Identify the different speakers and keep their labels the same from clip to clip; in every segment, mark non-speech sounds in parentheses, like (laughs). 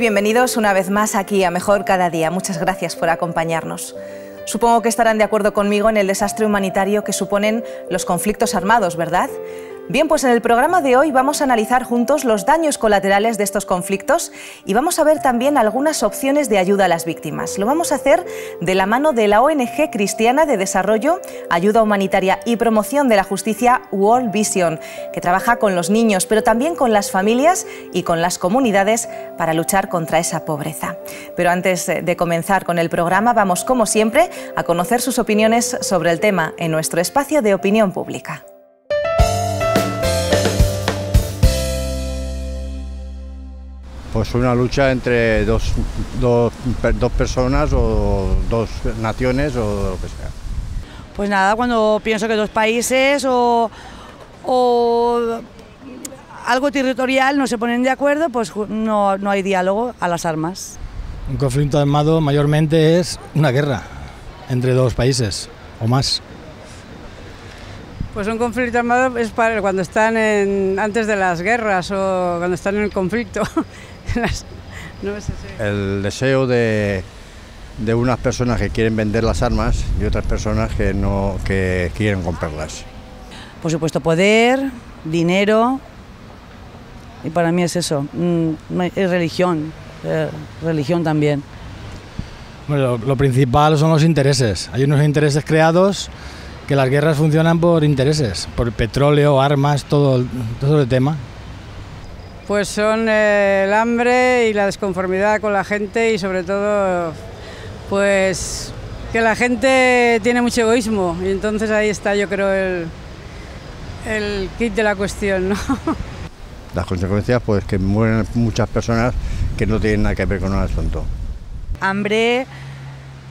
Speaker 1: bienvenidos una vez más aquí a Mejor Cada Día. Muchas gracias por acompañarnos. Supongo que estarán de acuerdo conmigo en el desastre humanitario que suponen los conflictos armados, ¿verdad? Bien, pues en el programa de hoy vamos a analizar juntos los daños colaterales de estos conflictos y vamos a ver también algunas opciones de ayuda a las víctimas. Lo vamos a hacer de la mano de la ONG Cristiana de Desarrollo, Ayuda Humanitaria y Promoción de la Justicia World Vision, que trabaja con los niños, pero también con las familias y con las comunidades para luchar contra esa pobreza. Pero antes eh, de comenzar con el programa, vamos como siempre a conocer sus opiniones sobre el tema en nuestro espacio de opinión pública.
Speaker 2: pues una lucha entre dos, personas o dos naciones o lo que sea.
Speaker 3: Pues nada, cuando pienso que dos países o, algo territorial no se ponen de acuerdo, pues no, hay diálogo a las armas.
Speaker 2: Un
Speaker 1: conflicto armado mayormente es una guerra entre dos países o más.
Speaker 2: Pues un conflicto armado es para cuando están antes de las guerras o cuando están en el conflicto. (laughs) el deseo de, unas personas que quieren vender las armas y otras personas que, no, que quieren comprarlas.
Speaker 3: Por supuesto, poder, dinero, y para mí es eso, mm, es religión, eh, religión también.
Speaker 1: Bueno, lo, principal son los intereses. Hay unos intereses creados que las guerras funcionan por intereses, por petróleo, armas, todo, todo el tema.
Speaker 2: Pues son eh, el hambre y la desconformidad con la gente y sobre todo pues que la gente tiene mucho egoísmo y entonces ahí está yo creo el, el kit de la cuestión. ¿no? (laughs) Las consecuencias pues que mueren muchas personas que no tienen nada que ver con el asunto.
Speaker 3: Hambre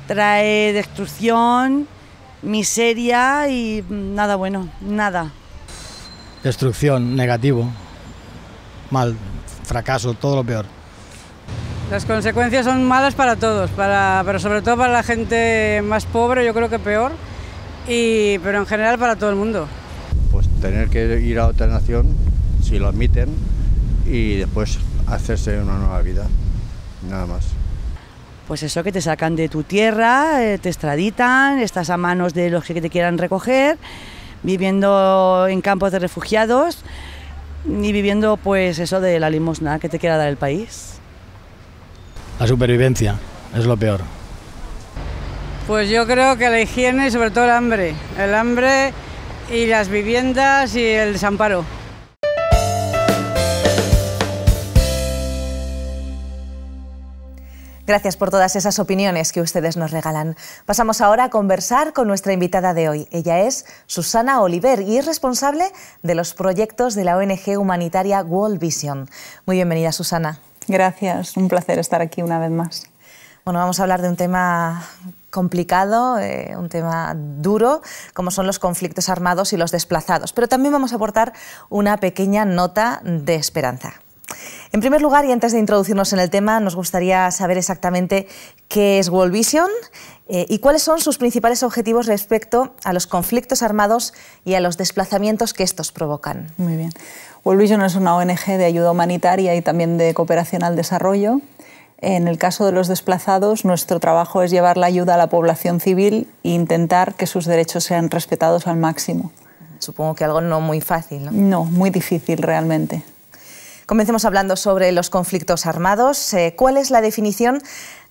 Speaker 3: trae destrucción, miseria y nada bueno, nada.
Speaker 2: Destrucción, negativo mal, fracaso, todo lo peor. Las consecuencias son malas para todos, para, pero sobre todo para la gente más pobre, yo creo que peor, y, pero en general para todo el mundo. Pues tener que ir a otra nación, si lo admiten, y después hacerse una nueva vida, nada más.
Speaker 3: Pues eso, que te sacan de tu tierra, eh, te extraditan, estás a manos de los que te quieran recoger, viviendo en campos de refugiados ni viviendo pues eso de la limosna que te quiera dar el país.
Speaker 1: La supervivencia es lo peor.
Speaker 2: Pues yo creo que la higiene y sobre todo el hambre, el hambre y las viviendas y el desamparo. Gracias por
Speaker 1: todas esas opiniones que ustedes nos regalan. Pasamos ahora a conversar con nuestra invitada de hoy. Ella es Susana Oliver y es responsable de los proyectos de la ONG humanitaria World Vision. Muy bienvenida, Susana. Gracias, un placer estar aquí una vez más. Bueno, vamos a hablar de un tema complicado, eh, un tema duro, como son los conflictos armados y los desplazados. Pero también vamos a aportar una pequeña nota de esperanza. En primer lugar, y antes de introducirnos en el tema, nos gustaría saber exactamente qué es World Vision eh, y cuáles son sus principales objetivos respecto a los conflictos armados y a los desplazamientos que estos provocan. Muy bien. World Vision es una
Speaker 4: ONG de ayuda humanitaria y también de cooperación al desarrollo. En el caso de los desplazados, nuestro trabajo es llevar la ayuda a la población civil e intentar que sus derechos sean
Speaker 1: respetados al máximo. Supongo que algo no muy fácil, ¿no? No, muy difícil realmente. Comencemos hablando sobre los conflictos armados. Eh, ¿Cuál es la definición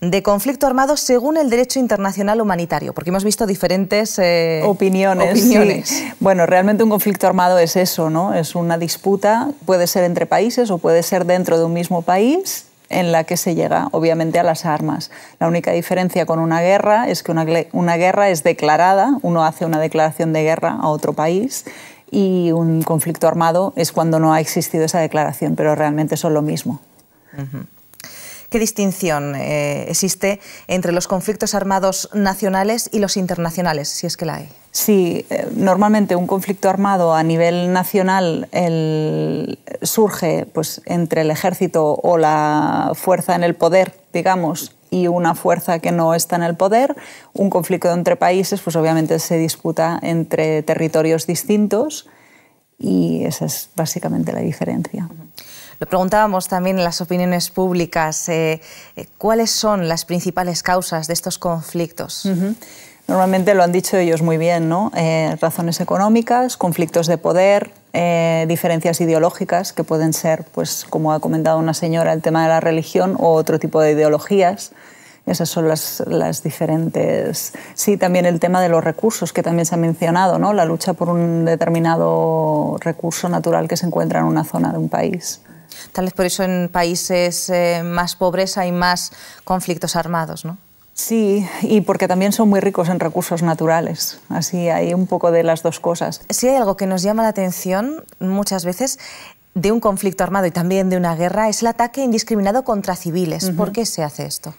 Speaker 1: de conflicto armado según el derecho internacional humanitario? Porque hemos visto diferentes eh,
Speaker 4: opiniones. Bueno, realmente un conflicto armado es eso, ¿no? Es una disputa, puede ser entre países o puede ser dentro de un mismo país en la que se llega, obviamente, a las armas. La única diferencia con una guerra es que una guerra es declarada, uno hace una declaración de guerra a otro país y un conflicto armado es cuando no ha existido esa declaración, pero realmente son lo mismo.
Speaker 1: ¿Qué distinción eh, existe entre los conflictos armados nacionales y los internacionales, si es que la hay?
Speaker 4: Sí, eh, normalmente un conflicto armado a nivel nacional surge pues, entre el ejército o la fuerza en el poder, digamos, y una fuerza que no está en el poder. Un conflicto entre países, pues obviamente se disputa entre territorios distintos y esa es básicamente la diferencia.
Speaker 1: Lo preguntábamos también en las opiniones públicas, eh, eh, ¿cuáles son las principales causas de estos conflictos? Normalmente lo han dicho ellos muy bien, ¿no?
Speaker 4: Eh, razones económicas, conflictos de poder, eh, diferencias ideológicas que pueden ser, pues, como ha comentado una señora, el tema de la religión o otro tipo de ideologías. Esas son las, diferentes. Sí, también el tema de los recursos, que también se ha mencionado, ¿no? la lucha por un determinado recurso natural que se encuentra en una zona de un país.
Speaker 1: Tal vez por eso en países eh, más pobres hay más conflictos armados, ¿no? Sí, y porque también son muy ricos en recursos naturales. Así hay un
Speaker 4: poco de las dos cosas.
Speaker 1: Si hay algo que nos llama la atención muchas veces de un conflicto armado y también de una guerra es el ataque indiscriminado contra civiles. ¿Por qué se hace esto?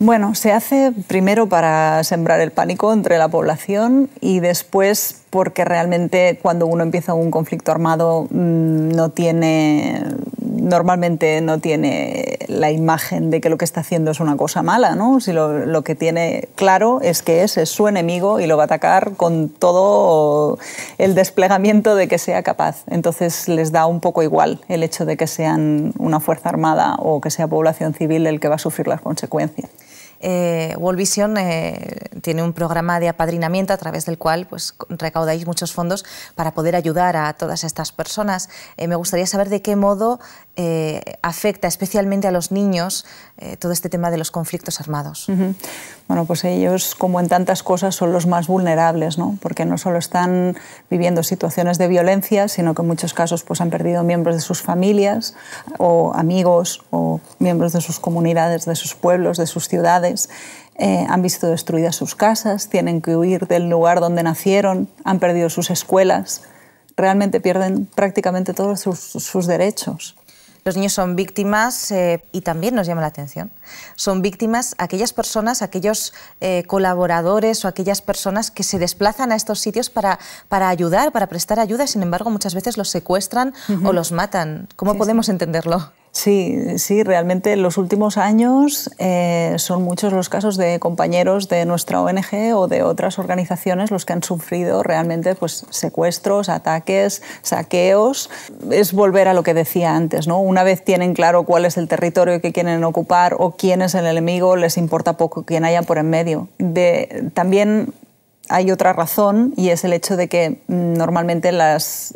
Speaker 4: Bueno, se hace primero para sembrar el pánico entre la población y después porque realmente cuando uno empieza un conflicto armado mm, no tiene normalmente no tiene la imagen de que lo que está haciendo es una cosa mala, ¿no? Si lo, lo que tiene claro es que ese es su enemigo y lo va a atacar con todo el desplegamiento de que sea capaz. Entonces les da un poco igual el hecho de que sean una fuerza armada o que sea población civil el que va a sufrir las consecuencias.
Speaker 1: Eh, World Vision eh, tiene un programa de apadrinamiento a través del cual pues, recaudáis muchos fondos para poder ayudar a todas estas personas. Eh, me gustaría saber de qué modo afecta especialmente a los niños todo este tema de los conflictos armados. Bueno, pues ellos, como en tantas cosas, son los más vulnerables, ¿no?
Speaker 4: porque no solo están viviendo situaciones de violencia, sino que en muchos casos pues, han perdido miembros de sus familias o amigos o miembros de sus comunidades, de sus pueblos, de sus ciudades eh, han visto destruidas sus casas, tienen que huir del lugar donde nacieron, han perdido sus escuelas, realmente pierden prácticamente todos sus,
Speaker 1: derechos. Los niños son víctimas, eh, y también nos llama la atención, son víctimas aquellas personas, aquellos eh, colaboradores o aquellas personas que se desplazan a estos sitios para, ayudar, para prestar ayuda, sin embargo muchas veces los secuestran o los matan. ¿Cómo podemos entenderlo? Sí, sí, realmente en los últimos años eh,
Speaker 4: son muchos los casos de compañeros de nuestra ONG o de otras organizaciones los que han sufrido realmente pues, secuestros, ataques, saqueos. Es volver a lo que decía antes, ¿no? Una vez tienen claro cuál es el territorio que quieren ocupar o quién es el enemigo, les importa poco quién haya por en medio. también hay otra razón y es el hecho de que mm, normalmente las,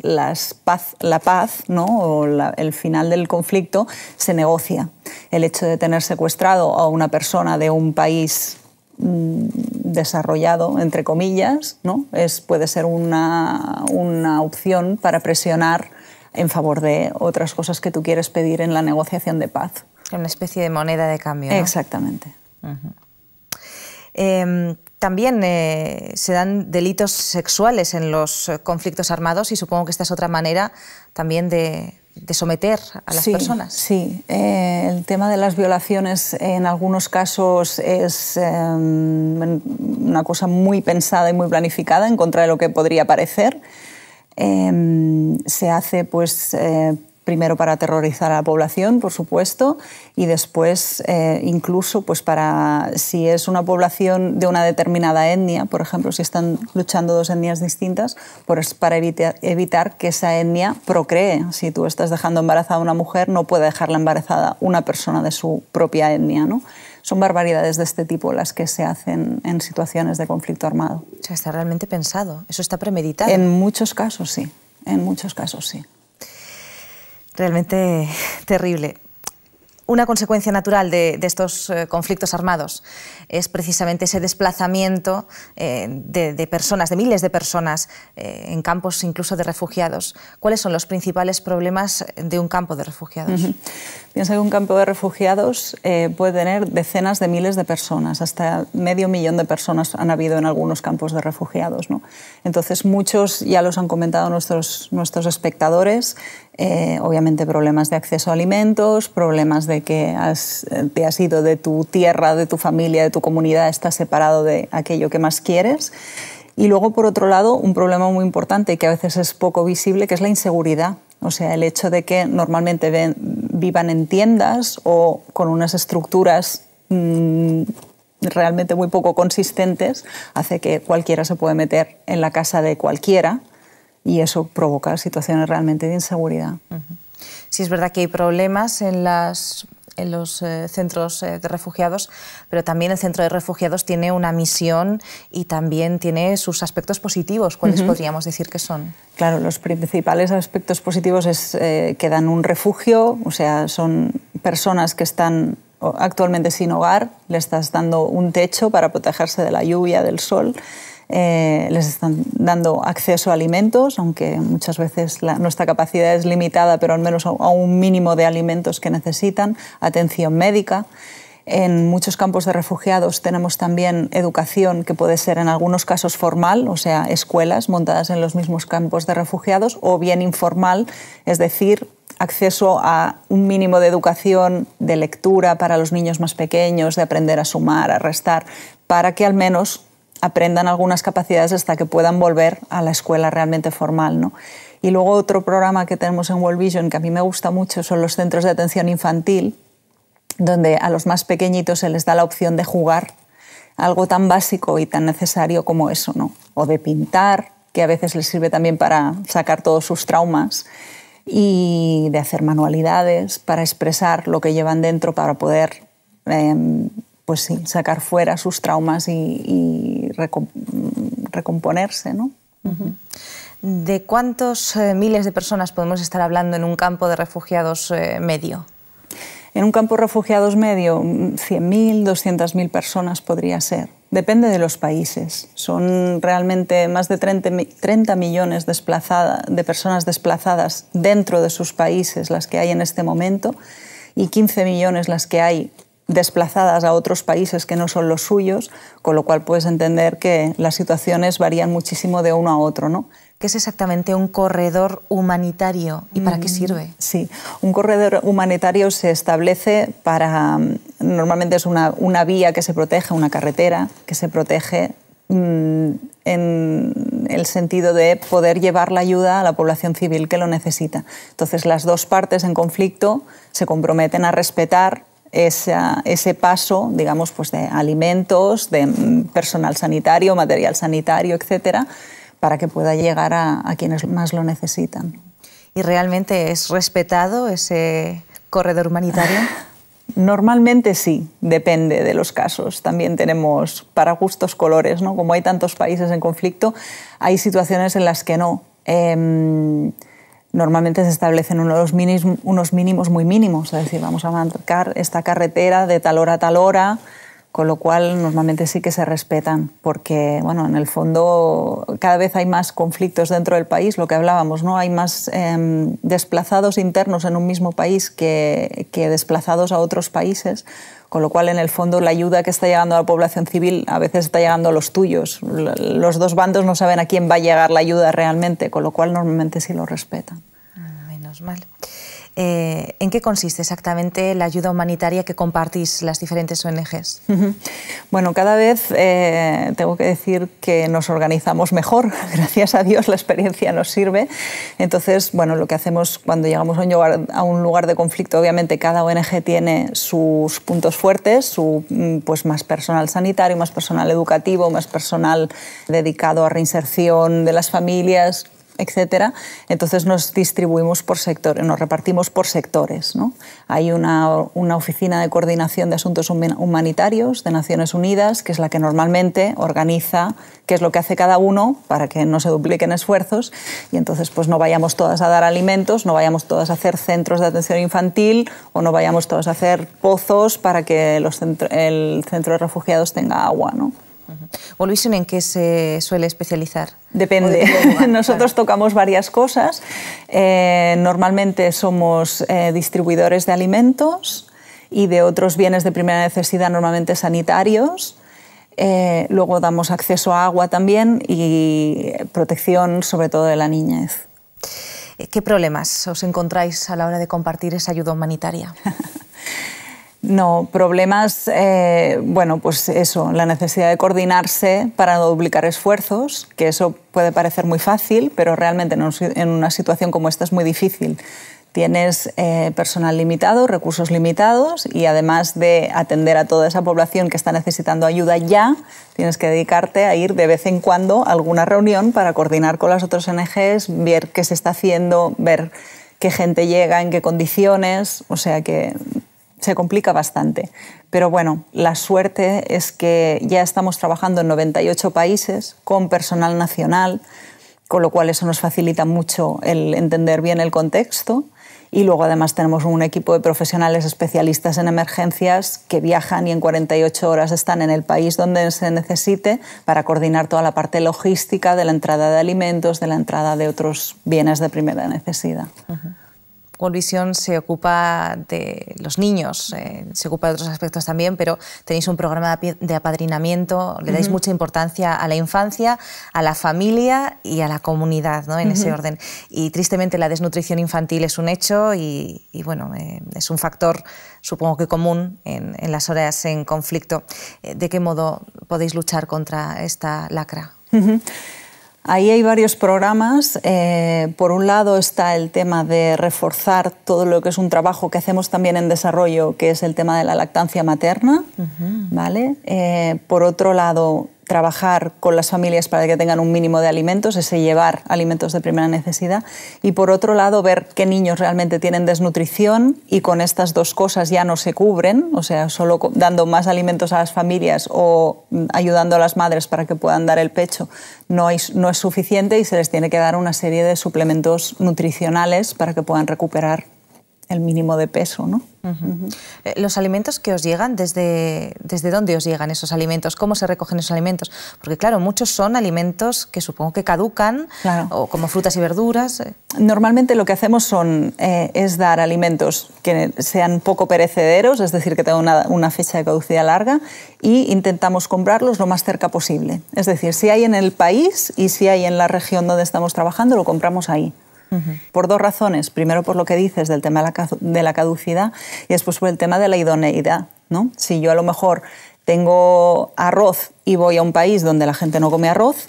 Speaker 4: paz, la paz o el final del conflicto se negocia. El hecho de tener secuestrado a una persona de un país mm, desarrollado, entre comillas, ¿no? es, puede ser una, opción para presionar en favor de otras cosas que tú quieres pedir en la negociación de paz.
Speaker 1: Una especie de moneda de cambio.
Speaker 4: Exactamente.
Speaker 1: Em, también eh, se dan delitos sexuales en los eh, conflictos armados y supongo que esta es otra manera también de, someter a las personas. Sí, eh, el tema de las violaciones en algunos
Speaker 4: casos es em, una cosa muy pensada y muy planificada en contra de lo que podría parecer. Em, se hace pues primero para aterrorizar a la población, por supuesto, y después eh, incluso pues para si es una población de una determinada etnia, por ejemplo, si están luchando dos etnias distintas, pues para evitar, que esa etnia procree. Si tú estás dejando embarazada a una mujer, no puede dejarla embarazada una persona de su propia etnia, ¿no? son barbaridades de este tipo las que se hacen en situaciones de conflicto armado. O sea, está realmente pensado, eso está premeditado. En muchos casos sí, en muchos casos sí
Speaker 1: realmente (laughs) terrible. Una consecuencia natural de, estos eh, conflictos armados es precisamente ese desplazamiento eh, de, personas, de miles de personas, eh, en campos incluso de refugiados. ¿Cuáles son los principales problemas de un campo de refugiados? Piensa que un campo de refugiados puede tener decenas
Speaker 4: de miles de personas, hasta medio millón de personas han habido en algunos campos de refugiados. Entonces, muchos, ya los han comentado nuestros, nuestros espectadores, eh, obviamente problemas de acceso a alimentos, problemas de que eh, te has ido de tu tierra, de tu familia, de tu comunidad, estás separado de aquello que más quieres. Y luego, por otro lado, un problema muy importante que a veces es poco visible, que es la inseguridad. O sea, el hecho de que normalmente vivan en tiendas o con unas estructuras mm, realmente muy poco consistentes hace que cualquiera se puede meter en la casa de cualquiera y eso provoca situaciones realmente de inseguridad.
Speaker 1: Sí, es verdad que hay problemas en en los eh, centros eh, de refugiados, pero también el centro de refugiados tiene una misión y también tiene sus aspectos positivos. ¿Cuáles podríamos decir que son?
Speaker 4: Claro, los principales aspectos positivos es eh, que dan un refugio, o sea, son personas que están actualmente sin hogar, le estás dando un techo para protegerse de la lluvia, del sol. Eh, les están dando acceso a alimentos, aunque muchas veces nuestra capacidad es limitada, pero al menos a un mínimo de alimentos que necesitan, atención médica. En muchos campos de refugiados tenemos también educación que puede ser en algunos casos formal, o sea, escuelas montadas en los mismos campos de refugiados, o bien informal, es decir, acceso a un mínimo de educación, de lectura para los niños más pequeños, de aprender a sumar, a restar, para que al menos aprendan algunas capacidades hasta que puedan volver a la escuela realmente formal. ¿no? Y luego otro programa que tenemos en World Vision que a mí me gusta mucho son los centros de atención infantil, donde a los más pequeñitos se les da la opción de jugar algo tan básico y tan necesario como eso, ¿no? O de pintar, que a veces les sirve también para sacar todos sus traumas, y de hacer manualidades para expresar lo que llevan dentro para poder em, pues sacar fuera sus traumas y recomponerse,
Speaker 1: ¿De cuántos eh, miles de personas podemos estar hablando en un campo de refugiados eh, medio? En un campo de refugiados medio, 100.000,
Speaker 4: 200.000 personas podría ser. Depende de los países. Son realmente más de 30, millones de personas desplazadas dentro de sus países las que hay en este momento y 15 millones las que hay desplazadas a otros países que no son los suyos, con lo cual puedes entender que las situaciones varían muchísimo de uno a otro. ¿no? ¿Qué es exactamente un corredor humanitario y para qué mm, sirve? Sí, un corredor humanitario se establece para, mm, normalmente es una, una vía que se protege, una carretera que se protege mm, en el sentido de poder llevar la ayuda a la población civil que lo necesita. Entonces las dos partes en conflicto se comprometen a respetar ese paso, digamos, pues de alimentos, de mm, personal sanitario, material sanitario, etcétera, para que pueda llegar a, quienes más lo necesitan.
Speaker 1: ¿Y realmente es respetado ese corredor humanitario?
Speaker 4: (laughs) Normalmente sí, depende de los casos. También tenemos para gustos colores, ¿no? Como hay tantos países en conflicto, hay situaciones en las que no. Em, normalmente se establecen unos mínimos, unos mínimos muy mínimos, es decir, vamos a marcar esta carretera de tal hora a tal hora, con lo cual normalmente sí que se respetan, porque bueno, en el fondo cada vez hay más conflictos dentro del país, lo que hablábamos, ¿no? Hay más em, desplazados internos en un mismo país que, que, desplazados a otros países, con lo cual en el fondo la ayuda que está llegando a la población civil a veces está llegando a los tuyos. Los dos bandos no saben a quién va a llegar la ayuda realmente, con lo cual normalmente sí lo respetan.
Speaker 1: Ah, menos mal. Eh, ¿En qué consiste exactamente la ayuda humanitaria que compartís las diferentes ONGs?
Speaker 4: (laughs) Bueno, cada vez eh, tengo que decir que nos organizamos mejor. (laughs) Gracias a Dios la experiencia nos sirve. Entonces, bueno, lo que hacemos cuando llegamos a un lugar, de conflicto, obviamente cada ONG tiene sus puntos fuertes, su mm, pues más personal sanitario, más personal educativo, más personal dedicado a reinserción de las familias, etcétera, entonces nos distribuimos por sectores, nos repartimos por sectores. Hay una, oficina de coordinación de asuntos humanitarios de Naciones Unidas, que es la que normalmente organiza qué es lo que hace cada uno para que no se dupliquen esfuerzos y entonces pues no vayamos todas a dar alimentos, no vayamos todas a hacer centros de atención infantil o no vayamos todas a hacer pozos para que el centro de refugiados tenga agua. ¿no? O Luis, ¿en qué se suele especializar? Depende. (laughs) Nosotros tocamos varias cosas. Eh, normalmente somos eh, distribuidores de alimentos y de otros bienes de primera necesidad, normalmente sanitarios. Eh, luego damos acceso a agua también y protección sobre todo de la niñez.
Speaker 1: ¿Qué problemas os encontráis a la hora de compartir esa ayuda humanitaria? (laughs) No, problemas, eh,
Speaker 4: bueno, pues eso, la necesidad de coordinarse para no duplicar esfuerzos, que eso puede parecer muy fácil, pero realmente en una situación como esta es muy difícil. Tienes eh, personal limitado, recursos limitados y además de atender a toda esa población que está necesitando ayuda ya, tienes que dedicarte a ir de vez en cuando a alguna reunión para coordinar con las otras ONGs, ver qué se está haciendo, ver qué gente llega, en qué condiciones, o sea que se complica bastante. Pero bueno, la suerte es que ya estamos trabajando en 98 países con personal nacional, con lo cual eso nos facilita mucho el entender bien el contexto. Y luego además tenemos un equipo de profesionales especialistas en emergencias que viajan y en 48 horas están en el país donde se necesite para coordinar toda la parte logística de la entrada
Speaker 1: de alimentos, de la entrada de otros bienes de primera necesidad. Visión se ocupa de los niños, eh, se ocupa de otros aspectos también, pero tenéis un programa de apadrinamiento, le dais mucha importancia a la infancia, a la familia y a la comunidad, ¿no? en ese orden. Y tristemente la desnutrición infantil es un hecho y, bueno, eh, es un factor supongo que común en, las horas en conflicto. Eh, ¿De qué modo podéis luchar contra esta lacra?
Speaker 4: Ahí hay varios programas. Eh, por un lado está el tema de reforzar todo lo que es un trabajo que hacemos también en desarrollo, que es el tema de la lactancia materna. ¿vale? Eh, por otro lado, trabajar con las familias para que tengan un mínimo de alimentos, ese llevar alimentos de primera necesidad, y por otro lado ver qué niños realmente tienen desnutrición y con estas dos cosas ya no se cubren, o sea, solo dando más alimentos a las familias o ayudando a las madres para que puedan dar el pecho no es, no es suficiente y se les tiene que dar una serie de suplementos nutricionales para que puedan recuperar el mínimo de peso, ¿no?
Speaker 1: Eh, ¿Los alimentos que os llegan, desde, dónde os llegan esos alimentos? ¿Cómo se recogen esos alimentos? Porque claro, muchos son alimentos que supongo que caducan, o como frutas y verduras. Eh.
Speaker 4: Normalmente lo que hacemos son, eh, es dar alimentos que sean poco perecederos, es decir, que tengan una, una fecha de caducidad larga, y intentamos comprarlos lo más cerca posible. Es decir, si hay en el país y si hay en la región donde estamos trabajando, lo compramos ahí. Por dos razones. Primero, por lo que dices del tema de la caducidad y después por el tema de la idoneidad. ¿no? Si yo a lo mejor tengo arroz y voy a un país donde la gente no come arroz,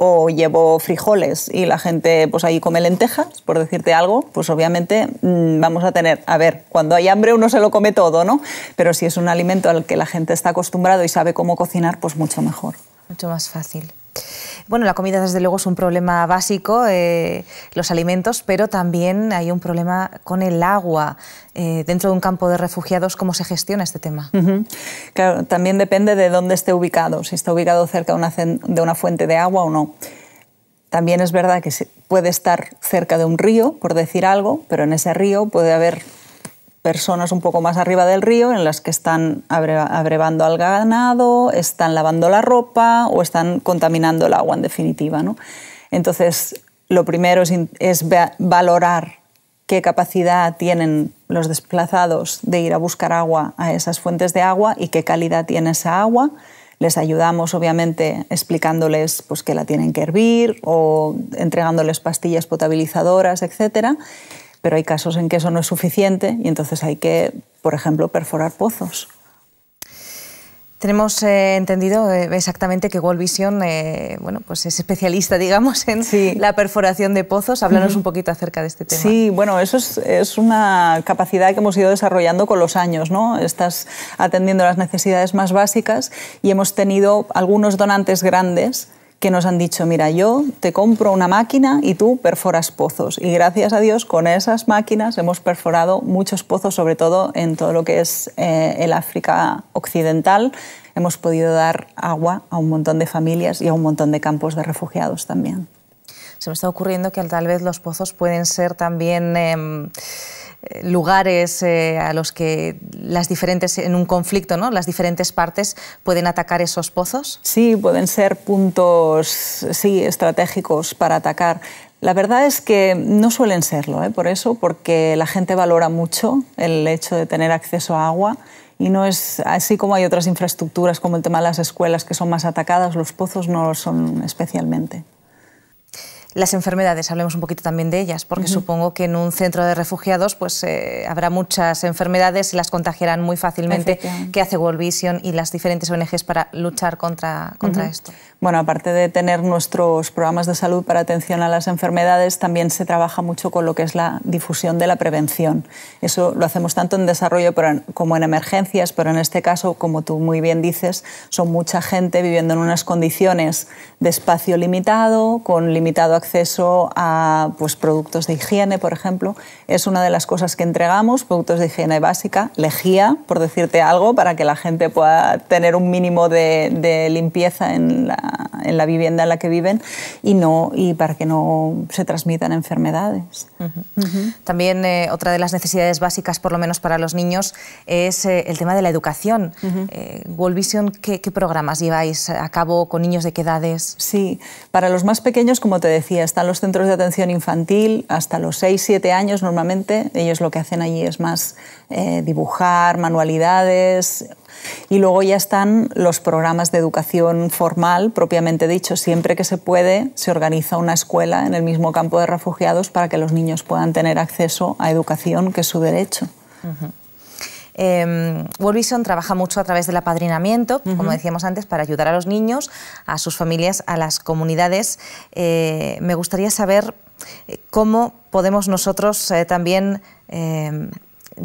Speaker 4: o llevo frijoles y la gente pues ahí come lentejas, por decirte algo, pues obviamente mm, vamos a tener, a ver, cuando hay hambre uno se lo come todo, ¿no? Pero si es un alimento al que la gente está acostumbrado y sabe cómo cocinar, pues mucho mejor.
Speaker 1: Mucho más fácil. Bueno, la comida desde luego es un problema básico, eh, los alimentos, pero también hay un problema con el agua. Eh, dentro de un campo de refugiados, ¿cómo se gestiona este tema? Claro, también
Speaker 4: depende de dónde esté ubicado, si está ubicado cerca una, de una fuente de agua o no. También es verdad que puede estar cerca de un río, por decir algo, pero en ese río puede haber personas un poco más arriba del río en las que están abrevando al ganado, están lavando la ropa o están contaminando el agua en definitiva. Entonces, lo primero es, valorar qué capacidad tienen los desplazados de ir a buscar agua a esas fuentes de agua y qué calidad tiene esa agua. Les ayudamos, obviamente, explicándoles pues, que la tienen que hervir o entregándoles pastillas potabilizadoras, etcétera pero hay casos en que eso no es suficiente y entonces hay que, por ejemplo, perforar pozos.
Speaker 1: Tenemos eh, entendido eh, exactamente que World Vision eh, pues es especialista, (laughs) digamos, en la perforación de pozos. Háblanos un poquito acerca de este tema. Sí, bueno, eso es, es, una
Speaker 4: capacidad que hemos ido desarrollando con los años. ¿no? Estás atendiendo las necesidades más básicas y hemos tenido algunos donantes grandes que nos han dicho, mira, yo te compro una máquina y tú perforas pozos. Y gracias a Dios, con esas máquinas hemos perforado muchos pozos, sobre todo en todo lo que es eh, el África Occidental. Hemos podido dar agua a un montón de familias y a un montón de campos de refugiados también.
Speaker 1: Se me está ocurriendo que tal vez los pozos pueden ser también... Em, eh, lugares eh, a los que las diferentes, en un conflicto, ¿no? las diferentes partes pueden atacar esos pozos? Sí, pueden ser puntos sí, estratégicos
Speaker 4: para atacar. La verdad es que no suelen serlo, ¿eh? por eso, porque la gente valora mucho el hecho de tener acceso a agua y no es así como hay otras infraestructuras como el tema de las escuelas que son más atacadas, los pozos no lo son especialmente.
Speaker 1: Las enfermedades, hablemos un poquito también de ellas, porque supongo que en un centro de refugiados pues eh, habrá muchas enfermedades, y las contagiarán muy fácilmente. ¿Qué hace World Vision y las diferentes ONGs para luchar contra, contra esto? Bueno, aparte de tener nuestros programas de salud
Speaker 4: para atención a las enfermedades, también se trabaja mucho con lo que es la difusión de la prevención. Eso lo hacemos tanto en desarrollo como en emergencias, pero en este caso, como tú muy bien dices, son mucha gente viviendo en unas condiciones de espacio limitado, con limitado acceso a pues, productos de higiene, por ejemplo. Es una de las cosas que entregamos, productos de higiene básica, lejía, por decirte algo, para que la gente pueda tener un mínimo de, de limpieza en la en la vivienda en la que viven y, no, y para que no se transmitan enfermedades.
Speaker 1: También eh, otra de las necesidades básicas, por lo menos para los niños, es eh, el tema de la educación. Eh, World Vision, ¿qué, ¿qué, programas lleváis a cabo con niños de qué edades? Sí, para los más pequeños, como
Speaker 4: te decía, están los centros de atención infantil hasta los 6-7 años normalmente. Ellos lo que hacen allí es más dibujar, manualidades, y luego ya están los programas de educación formal, propiamente dicho. Siempre que se puede, se organiza una escuela en el mismo campo de refugiados para que los niños puedan tener acceso a educación, que es su
Speaker 1: derecho. Uh trabaja mucho a través del apadrinamiento, como decíamos antes, para ayudar a los niños, a sus familias, a las comunidades. Eh, me gustaría saber eh, cómo podemos nosotros eh, también em,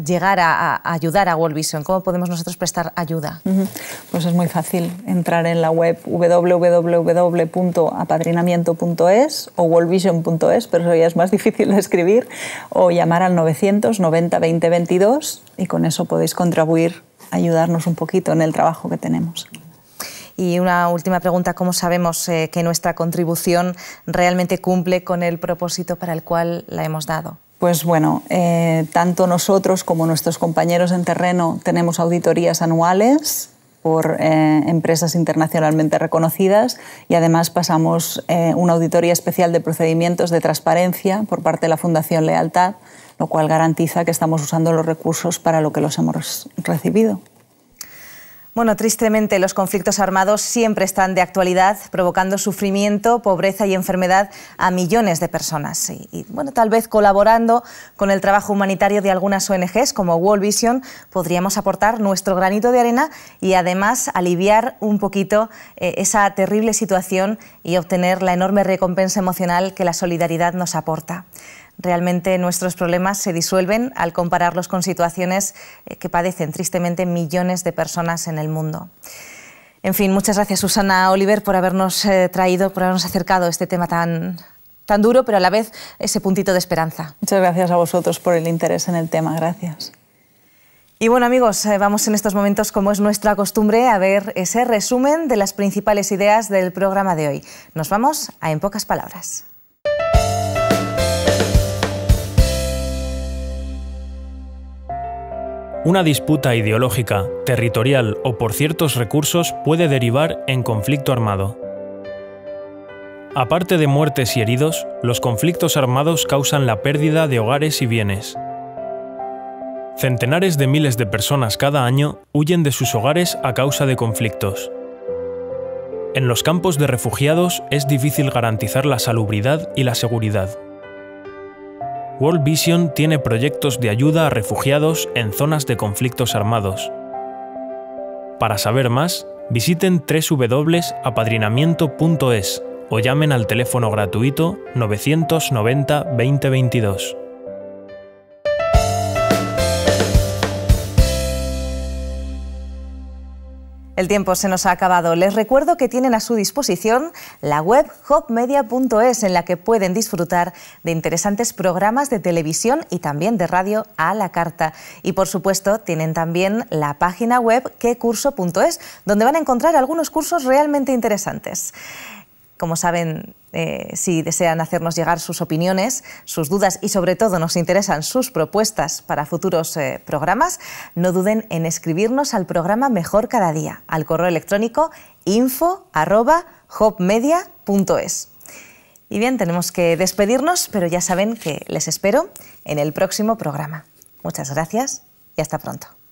Speaker 1: llegar a, ayudar a World Vision? ¿Cómo podemos nosotros prestar ayuda?
Speaker 4: Pues es muy fácil entrar en la web www.apadrinamiento.es o worldvision.es, pero eso ya es más difícil de escribir, o llamar al 990 20 y con eso podéis contribuir, ayudarnos un poquito en el trabajo que tenemos.
Speaker 1: Y una última pregunta, ¿cómo sabemos eh, que nuestra contribución realmente cumple con el propósito para el cual la hemos dado?
Speaker 4: Pues bueno,
Speaker 1: eh, tanto
Speaker 4: nosotros como nuestros compañeros en terreno tenemos auditorías anuales por eh, empresas internacionalmente reconocidas y además pasamos eh, una auditoría especial de procedimientos de transparencia por parte de la Fundación Lealtad, lo cual garantiza que estamos usando los recursos para lo que los hemos recibido.
Speaker 1: Bueno, tristemente los conflictos armados siempre están de actualidad, provocando sufrimiento, pobreza y enfermedad a millones de personas. Y, bueno, tal vez colaborando con el trabajo humanitario de algunas ONGs como World Vision, podríamos aportar nuestro granito de arena y además aliviar un poquito eh, esa terrible situación y obtener la enorme recompensa emocional que la solidaridad nos aporta. Realmente nuestros problemas se disuelven al compararlos con situaciones eh, que padecen tristemente millones de personas en el mundo. En fin, muchas gracias Susana Oliver por habernos eh, traído, por habernos acercado a este tema tan, tan duro, pero a la vez ese puntito de esperanza. Muchas gracias a vosotros por el interés en el tema. Gracias. Y bueno amigos, eh, vamos en estos momentos, como es nuestra costumbre, a ver ese resumen de las principales ideas del programa de hoy. Nos vamos a En pocas palabras. Una disputa ideológica, territorial o por ciertos recursos puede derivar en conflicto armado. Aparte de muertes y heridos, los conflictos armados causan la pérdida de hogares y bienes. Centenares de miles de personas cada año huyen de sus hogares a causa de conflictos. En los campos de refugiados es difícil garantizar la salubridad y la seguridad. World Vision tiene proyectos de ayuda a refugiados en zonas de conflictos armados. Para saber más, visiten www.apadrinamiento.es o llamen al teléfono gratuito 990 2022. El tiempo se nos ha acabado. Les recuerdo que tienen a su disposición la web hopmedia.es en la que pueden disfrutar de interesantes programas de televisión y también de radio a la carta. Y por supuesto tienen también la página web quecurso.es donde van a encontrar algunos cursos realmente interesantes como saben, eh, si desean hacernos llegar sus opiniones, sus dudas y sobre todo nos interesan sus propuestas para futuros eh, programas, no duden en escribirnos al programa Mejor Cada Día, al correo electrónico info.hopmedia.es. Y bien, tenemos que despedirnos, pero ya saben que les espero en el próximo programa. Muchas gracias y hasta pronto.